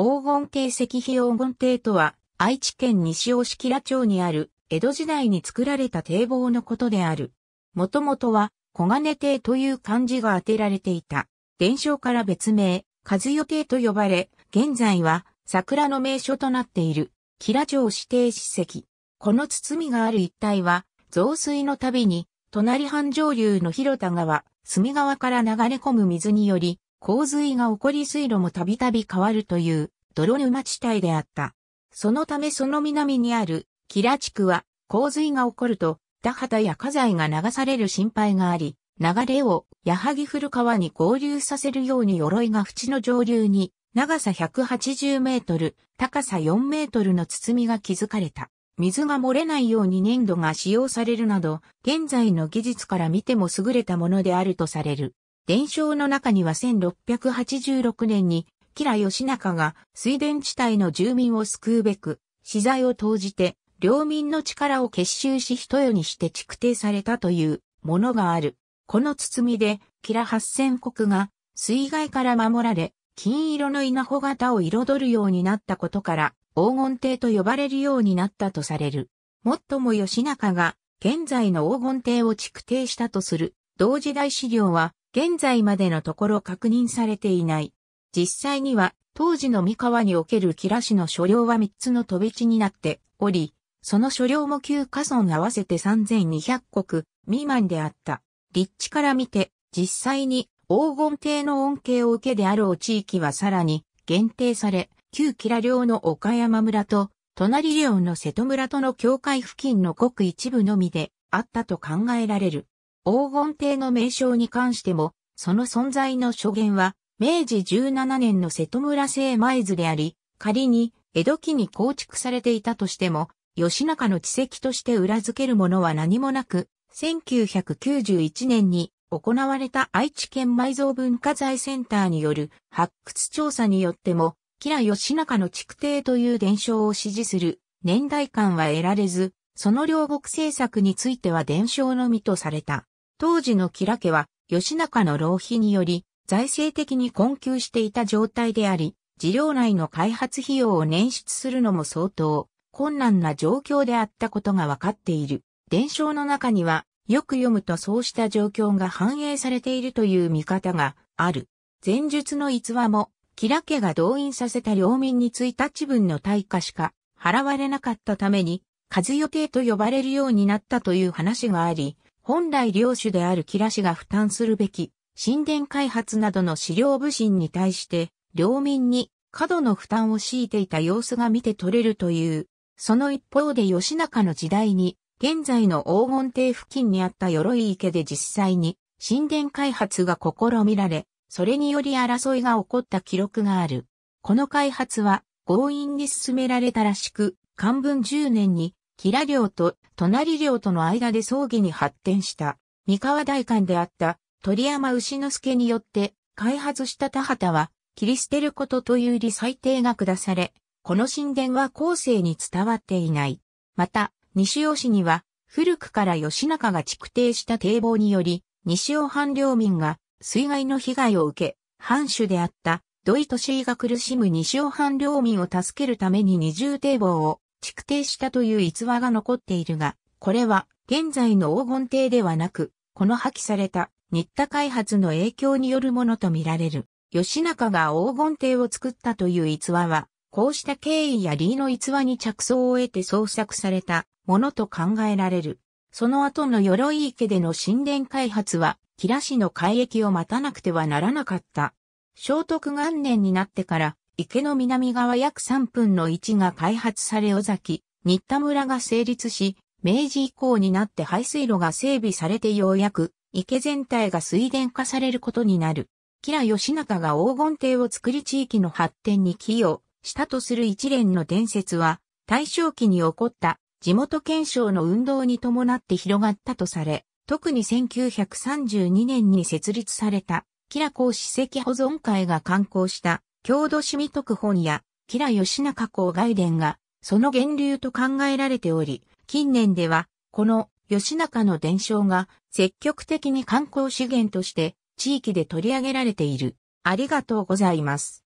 黄金帝石碑黄金帝とは、愛知県西尾吉良町にある、江戸時代に作られた堤防のことである。もともとは、小金帝という漢字が当てられていた。伝承から別名、和代帝と呼ばれ、現在は、桜の名所となっている、吉良町指定史跡。この包みがある一帯は、増水のたびに、隣半上流の広田川、隅川から流れ込む水により、洪水が起こり水路もたびたび変わるという泥沼地帯であった。そのためその南にあるキラ地区は洪水が起こると田畑や火災が流される心配があり、流れを矢作古川に合流させるように鎧が淵の上流に長さ180メートル、高さ4メートルの包みが築かれた。水が漏れないように粘土が使用されるなど、現在の技術から見ても優れたものであるとされる。伝承の中には1686年に、吉良義仲が水田地帯の住民を救うべく、資材を投じて、領民の力を結集し人世にして築堤されたというものがある。この包みで、キラ八千国が水害から守られ、金色の稲穂型を彩るようになったことから、黄金帝と呼ばれるようになったとされる。もっとも義仲が、現在の黄金帝を築堤したとする、同時代資料は、現在までのところ確認されていない。実際には、当時の三河におけるキラ氏の所領は3つの飛び地になっており、その所領も旧河村合わせて3200国未満であった。立地から見て、実際に黄金帝の恩恵を受けであろう地域はさらに限定され、旧キラ領の岡山村と、隣領の瀬戸村との境界付近のごく一部のみであったと考えられる。黄金帝の名称に関しても、その存在の証言は、明治17年の瀬戸村製舞図であり、仮に江戸期に構築されていたとしても、吉中の地跡として裏付けるものは何もなく、1991年に行われた愛知県埋蔵文化財センターによる発掘調査によっても、吉良吉中の築堤という伝承を支持する年代感は得られず、その両国政策については伝承のみとされた。当時の吉良家は、吉中の浪費により、財政的に困窮していた状態であり、事業内の開発費用を捻出するのも相当困難な状況であったことがわかっている。伝承の中には、よく読むとそうした状況が反映されているという見方がある。前述の逸話も、吉良家が動員させた領民についた地分の対価しか払われなかったために、数予定と呼ばれるようになったという話があり、本来領主であるキラ氏が負担するべき、神殿開発などの資料部品に対して、領民に過度の負担を強いていた様子が見て取れるという、その一方で吉中の時代に、現在の黄金帝付近にあった鎧池で実際に神殿開発が試みられ、それにより争いが起こった記録がある。この開発は強引に進められたらしく、漢文10年に吉良領と隣領との間で葬儀に発展した、三河大官であった鳥山牛之助によって開発した田畑は切り捨てることという理裁定が下され、この神殿は後世に伝わっていない。また、西尾市には古くから吉中が築堤した堤防により、西尾藩領民が水害の被害を受け、藩主であった土井敏井が苦しむ西尾藩領民を助けるために二重堤防を築堤したという逸話が残っているが、これは現在の黄金帝ではなく、この破棄された新田開発の影響によるものとみられる。吉中が黄金帝を作ったという逸話は、こうした経緯や理の逸話に着想を得て創作されたものと考えられる。その後の鎧池での神殿開発は、吉良氏の改易を待たなくてはならなかった。聖徳元年になってから、池の南側約3分の1が開発され尾崎、新田村が成立し、明治以降になって排水路が整備されてようやく、池全体が水田化されることになる。吉良義仲が黄金帝を作り地域の発展に寄与したとする一連の伝説は、大正期に起こった地元検証の運動に伴って広がったとされ、特に1932年に設立された、吉良公史跡保存会が刊行した郷土市美特本や、吉良義仲公外伝が、その源流と考えられており、近年では、この吉中の伝承が積極的に観光資源として地域で取り上げられている。ありがとうございます。